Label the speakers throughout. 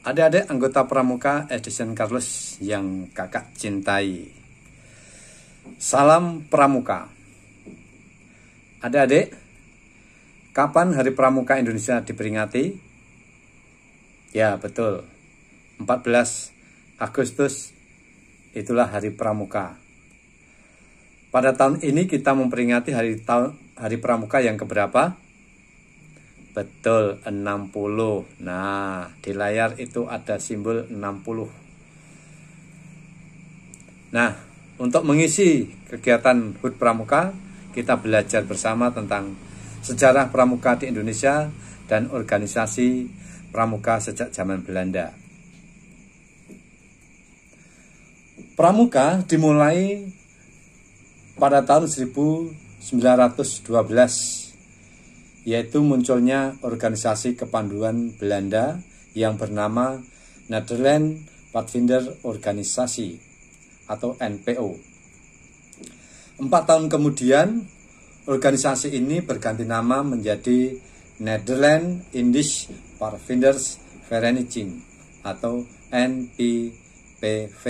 Speaker 1: adik-adik anggota Pramuka Edison eh, Carlos yang kakak cintai. Salam Pramuka. Adik-adik, kapan Hari Pramuka Indonesia diperingati? Ya, betul. 14 Agustus itulah Hari Pramuka. Pada tahun ini kita memperingati hari Hari Pramuka yang keberapa? Betul 60 Nah di layar itu ada simbol 60 Nah untuk mengisi kegiatan HUT Pramuka Kita belajar bersama tentang sejarah Pramuka di Indonesia Dan organisasi Pramuka sejak zaman Belanda Pramuka dimulai pada tahun 1912 yaitu munculnya organisasi kepanduan Belanda yang bernama Netherlands Pathfinder Organisasi atau NPO. Empat tahun kemudian, organisasi ini berganti nama menjadi Netherlands Indisch Pathfinders Vereniging atau NPPV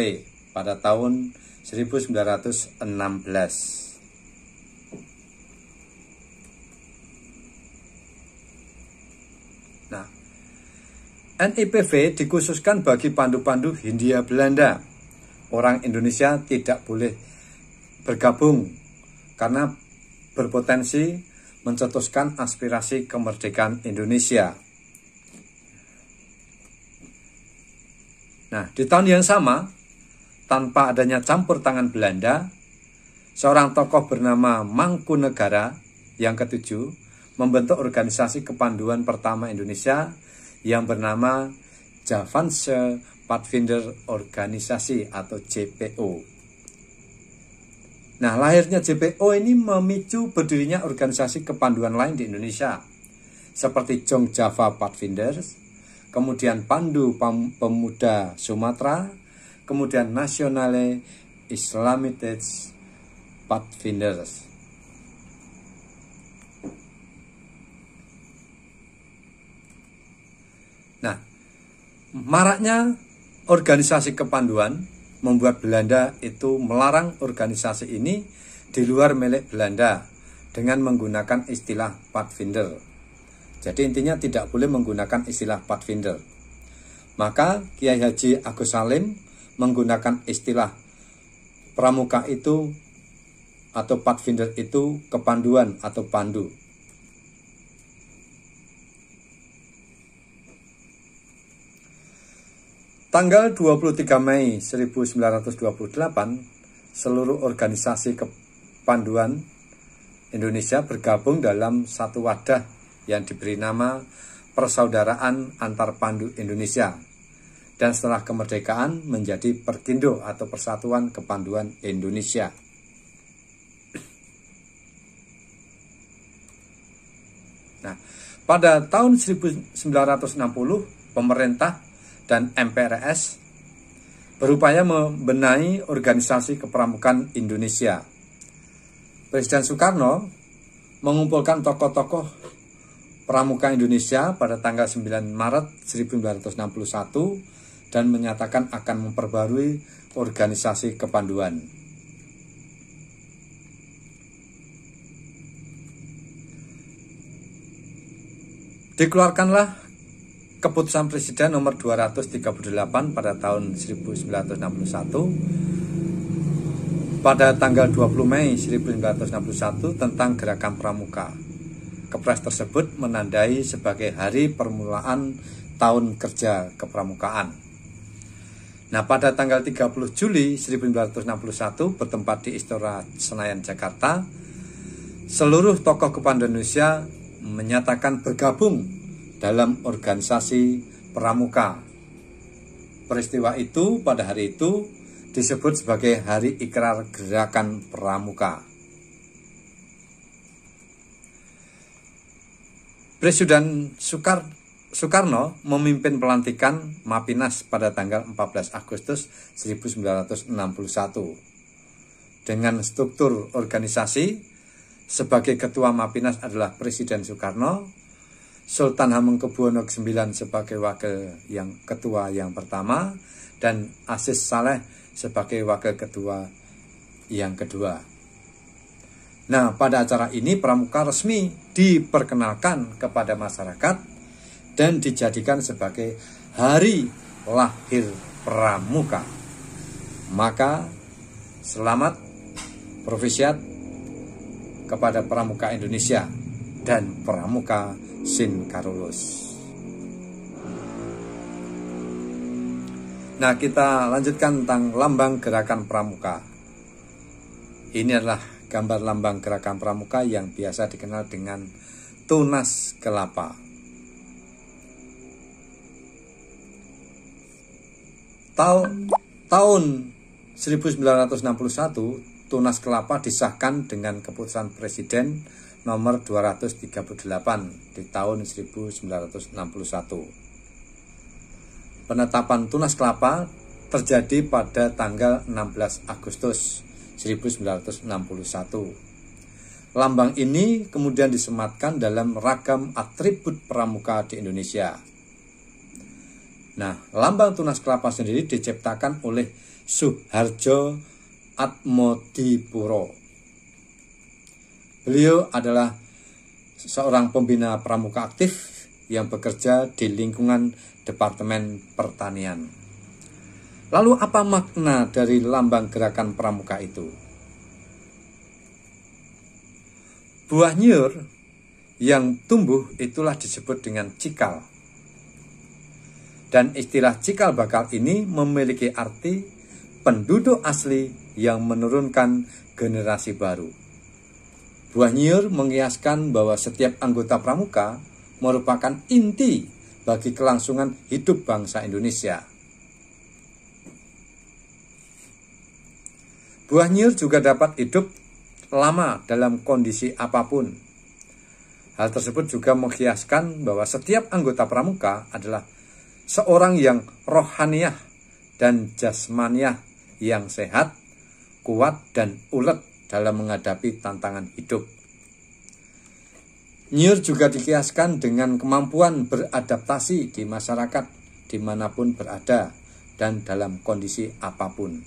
Speaker 1: pada tahun 1916. NIPV dikhususkan bagi pandu-pandu Hindia Belanda. Orang Indonesia tidak boleh bergabung karena berpotensi mencetuskan aspirasi kemerdekaan Indonesia. Nah, di tahun yang sama, tanpa adanya campur tangan Belanda, seorang tokoh bernama Mangku Mangkunegara yang ketujuh membentuk organisasi kepanduan pertama Indonesia yang bernama Javanse Pathfinder Organisasi atau JPO. Nah, lahirnya JPO ini memicu berdirinya organisasi kepanduan lain di Indonesia, seperti Jong Java Pathfinders, kemudian Pandu Pemuda Sumatera, kemudian Nasionale Islamites Pathfinders. Nah, maraknya organisasi kepanduan membuat Belanda itu melarang organisasi ini di luar milik Belanda dengan menggunakan istilah Pathfinder. Jadi intinya tidak boleh menggunakan istilah Pathfinder. Maka Kiai Haji Agus Salim menggunakan istilah pramuka itu atau Pathfinder itu kepanduan atau pandu. Tanggal 23 Mei 1928, seluruh organisasi kepanduan Indonesia bergabung dalam satu wadah yang diberi nama Persaudaraan Antar Pandu Indonesia dan setelah kemerdekaan menjadi Perkindo atau Persatuan Kepanduan Indonesia. Nah, pada tahun 1960 pemerintah dan MPRS berupaya membenahi organisasi kepramukaan Indonesia. Presiden Soekarno mengumpulkan tokoh-tokoh pramuka Indonesia pada tanggal 9 Maret 1961 dan menyatakan akan memperbarui organisasi kepanduan. dikeluarkanlah Keputusan Presiden nomor 238 pada tahun 1961 pada tanggal 20 Mei 1961 tentang gerakan pramuka. Kepres tersebut menandai sebagai hari permulaan tahun kerja kepramukaan. Nah, pada tanggal 30 Juli 1961 bertempat di Istora Senayan Jakarta, seluruh tokoh kepala Indonesia menyatakan bergabung dalam organisasi pramuka. Peristiwa itu pada hari itu disebut sebagai Hari Ikrar Gerakan Pramuka. Presiden Sukar Soekarno memimpin pelantikan Mapinas pada tanggal 14 Agustus 1961 dengan struktur organisasi sebagai ketua Mapinas adalah Presiden Soekarno, Sultan Hamengkubuwono IX sebagai wakil yang ketua yang pertama dan Asis Saleh sebagai wakil ketua yang kedua. Nah, pada acara ini pramuka resmi diperkenalkan kepada masyarakat dan dijadikan sebagai hari lahir pramuka. Maka selamat profesiat kepada pramuka Indonesia dan pramuka Sin Carolus. Nah, kita lanjutkan tentang lambang gerakan pramuka. Ini adalah gambar lambang gerakan pramuka yang biasa dikenal dengan tunas kelapa. Tau, tahun 1961, tunas kelapa disahkan dengan keputusan Presiden nomor 238 di tahun 1961. Penetapan tunas kelapa terjadi pada tanggal 16 Agustus 1961. Lambang ini kemudian disematkan dalam ragam atribut pramuka di Indonesia. Nah, lambang tunas kelapa sendiri diciptakan oleh Subharjo Atmodipuro Beliau adalah seorang pembina pramuka aktif yang bekerja di lingkungan Departemen Pertanian. Lalu apa makna dari lambang gerakan pramuka itu? Buah nyur yang tumbuh itulah disebut dengan cikal. Dan istilah cikal bakal ini memiliki arti penduduk asli yang menurunkan generasi baru. Buah nyiur mengiaskan bahwa setiap anggota pramuka merupakan inti bagi kelangsungan hidup bangsa Indonesia. Buah nyir juga dapat hidup lama dalam kondisi apapun. Hal tersebut juga mengkiaskan bahwa setiap anggota pramuka adalah seorang yang rohaniah dan jasmaniah yang sehat, kuat, dan ulet dalam menghadapi tantangan hidup. Nyir juga dikiaskan dengan kemampuan beradaptasi di masyarakat dimanapun berada dan dalam kondisi apapun.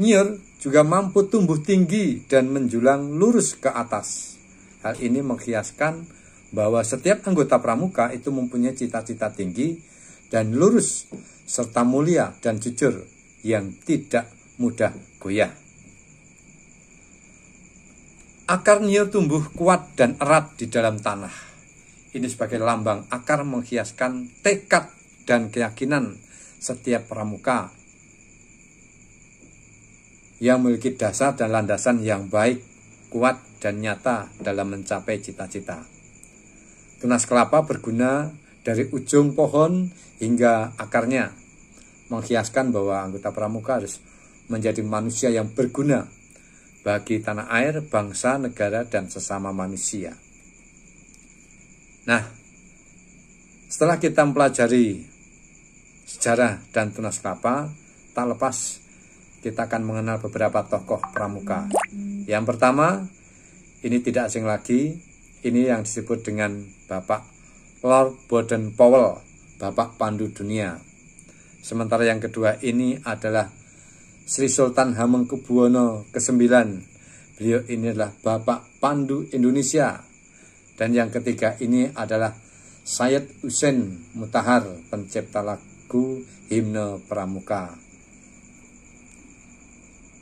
Speaker 1: Nyir juga mampu tumbuh tinggi dan menjulang lurus ke atas. Hal ini mengkiaskan bahwa setiap anggota pramuka itu mempunyai cita-cita tinggi dan lurus serta mulia dan jujur yang tidak mudah goyah. Akarnya tumbuh kuat dan erat di dalam tanah. Ini sebagai lambang akar menghiaskan tekad dan keyakinan setiap pramuka yang memiliki dasar dan landasan yang baik, kuat, dan nyata dalam mencapai cita-cita. Tunas kelapa berguna dari ujung pohon hingga akarnya, menghiaskan bahwa anggota pramuka harus menjadi manusia yang berguna bagi tanah air, bangsa, negara, dan sesama manusia. Nah, setelah kita mempelajari sejarah dan tunas kelapa, tak lepas kita akan mengenal beberapa tokoh pramuka. Yang pertama, ini tidak asing lagi, ini yang disebut dengan Bapak Lord Boden Powell, Bapak Pandu Dunia. Sementara yang kedua ini adalah Sri Sultan Hamengkubuwono ke-9. Beliau ini adalah Bapak Pandu Indonesia. Dan yang ketiga ini adalah Sayyid Usen Mutahar, pencipta lagu Himne Pramuka.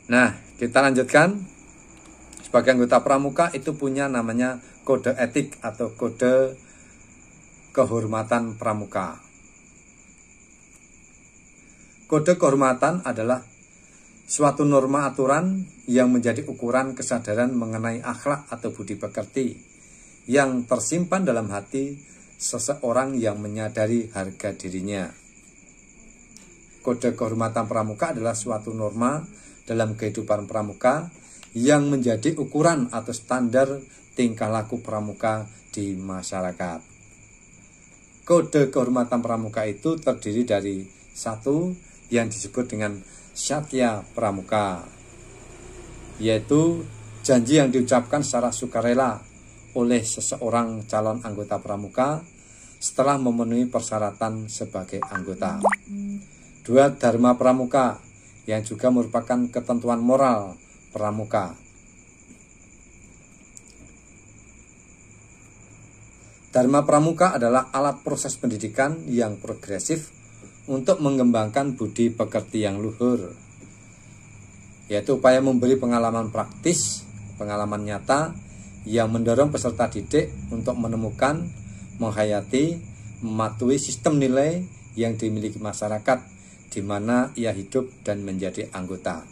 Speaker 1: Nah, kita lanjutkan. Sebagai anggota pramuka itu punya namanya kode etik atau kode kehormatan pramuka. Kode kehormatan adalah suatu norma aturan yang menjadi ukuran kesadaran mengenai akhlak atau budi pekerti yang tersimpan dalam hati seseorang yang menyadari harga dirinya. Kode kehormatan pramuka adalah suatu norma dalam kehidupan pramuka yang menjadi ukuran atau standar tingkah laku pramuka di masyarakat. Kode kehormatan pramuka itu terdiri dari satu yang disebut dengan Satya Pramuka, yaitu janji yang diucapkan secara sukarela oleh seseorang calon anggota pramuka setelah memenuhi persyaratan sebagai anggota. Dua Dharma Pramuka yang juga merupakan ketentuan moral pramuka. Dharma pramuka adalah alat proses pendidikan yang progresif untuk mengembangkan budi pekerti yang luhur yaitu upaya memberi pengalaman praktis, pengalaman nyata yang mendorong peserta didik untuk menemukan, menghayati, mematuhi sistem nilai yang dimiliki masyarakat di mana ia hidup dan menjadi anggota.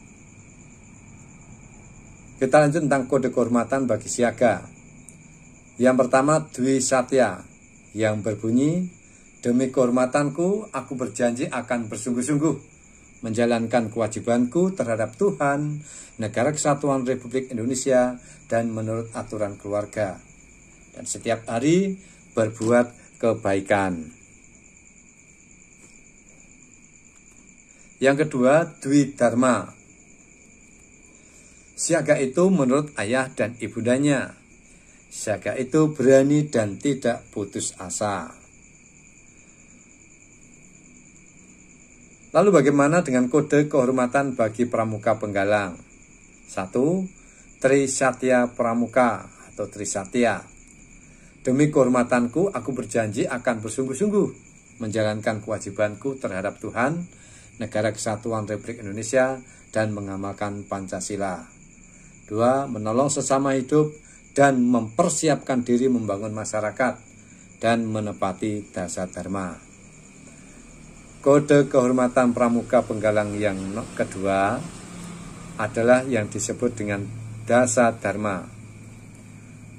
Speaker 1: Kita lanjut tentang kode kehormatan bagi siaga. Yang pertama Dwi Satya yang berbunyi Demi kehormatanku, aku berjanji akan bersungguh-sungguh menjalankan kewajibanku terhadap Tuhan, negara kesatuan Republik Indonesia, dan menurut aturan keluarga. Dan setiap hari berbuat kebaikan. Yang kedua, Dwi Dharma. Siaga itu menurut ayah dan ibundanya. Siaga itu berani dan tidak putus asa. Lalu bagaimana dengan kode kehormatan bagi pramuka penggalang? 1. Trisatya Pramuka atau Trisatya. Demi kehormatanku, aku berjanji akan bersungguh-sungguh menjalankan kewajibanku terhadap Tuhan, negara kesatuan Republik Indonesia, dan mengamalkan Pancasila. 2. Menolong sesama hidup dan mempersiapkan diri membangun masyarakat dan menepati dasar dharma. Kode kehormatan pramuka penggalang yang kedua adalah yang disebut dengan dasa dharma.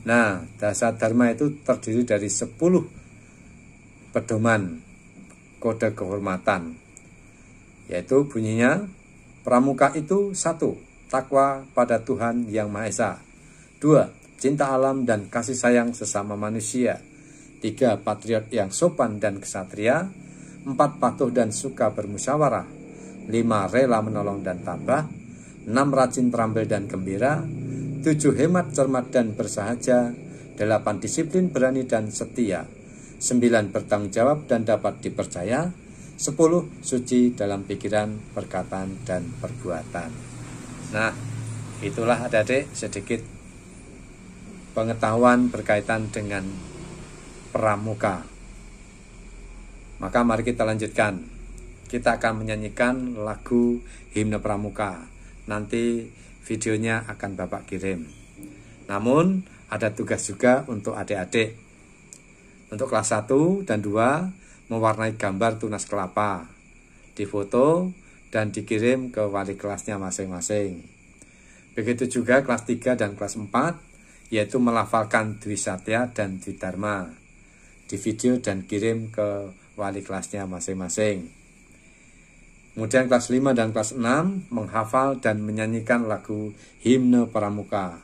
Speaker 1: Nah, dasa dharma itu terdiri dari 10 pedoman kode kehormatan. Yaitu bunyinya pramuka itu satu, takwa pada Tuhan yang Maha Esa. Dua, cinta alam dan kasih sayang sesama manusia. Tiga, patriot yang sopan dan kesatria. 4. Patuh dan suka bermusyawarah 5. Rela menolong dan tabah 6. Rajin terampil dan gembira 7. Hemat, cermat, dan bersahaja 8. Disiplin, berani, dan setia 9. Bertanggung jawab dan dapat dipercaya 10. Suci dalam pikiran, perkataan, dan perbuatan Nah, itulah adik-adik sedikit pengetahuan berkaitan dengan pramuka maka mari kita lanjutkan. Kita akan menyanyikan lagu himne pramuka. Nanti videonya akan Bapak kirim. Namun ada tugas juga untuk adik-adik. Untuk kelas 1 dan 2 mewarnai gambar tunas kelapa. Difoto dan dikirim ke wali kelasnya masing-masing. Begitu juga kelas 3 dan kelas 4 yaitu melafalkan Dwi Satya dan Dwi Dharma di video dan kirim ke wali kelasnya masing-masing. Kemudian kelas 5 dan kelas 6 menghafal dan menyanyikan lagu himne pramuka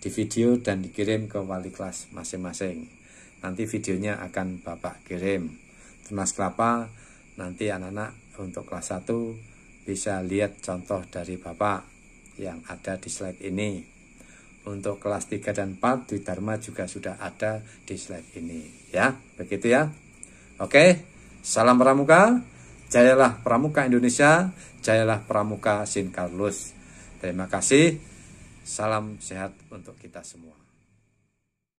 Speaker 1: di video dan dikirim ke wali kelas masing-masing. Nanti videonya akan Bapak kirim. Tunas kelapa nanti anak-anak untuk kelas 1 bisa lihat contoh dari Bapak yang ada di slide ini. Untuk kelas 3 dan 4 di Dharma juga sudah ada di slide ini ya. Begitu ya. Oke, salam pramuka, jayalah pramuka Indonesia, jayalah pramuka Sin Carlos. Terima kasih, salam sehat untuk kita semua.